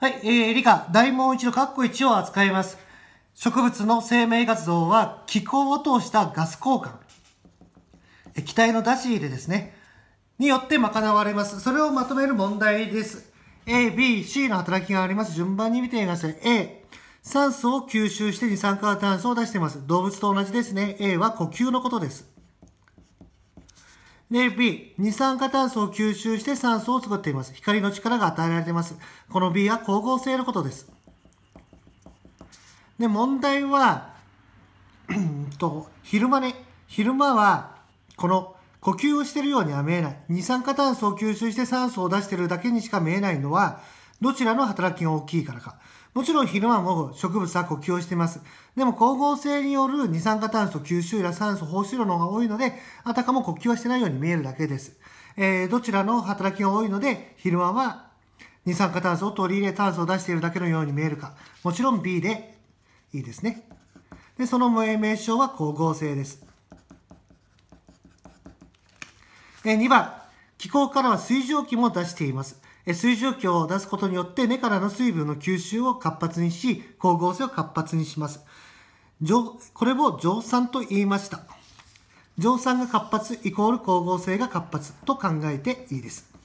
はい、えー、理科、大問1の括弧1を扱います。植物の生命活動は気候を通したガス交換、気体の出し入れですね、によって賄われます。それをまとめる問題です。A、B、C の働きがあります。順番に見てみましょう。A、酸素を吸収して二酸化炭素を出しています。動物と同じですね。A は呼吸のことです。で、B、二酸化炭素を吸収して酸素を作っています。光の力が与えられています。この B は光合成のことです。で、問題は、と昼間ね、昼間は、この呼吸をしているようには見えない。二酸化炭素を吸収して酸素を出しているだけにしか見えないのは、どちらの働きが大きいからか。もちろん昼間も植物は呼吸をしています。でも光合成による二酸化炭素吸収や酸素放出量の方が多いので、あたかも呼吸はしてないように見えるだけです。えー、どちらの働きが多いので、昼間は二酸化炭素を取り入れ炭素を出しているだけのように見えるか。もちろん B でいいですね。で、その名称は光合成です。え2番、気候からは水蒸気も出しています。水蒸気を出すことによって根からの水分の吸収を活発にし光合成を活発にしますこれを蒸散と言いました蒸散が活発イコール光合成が活発と考えていいです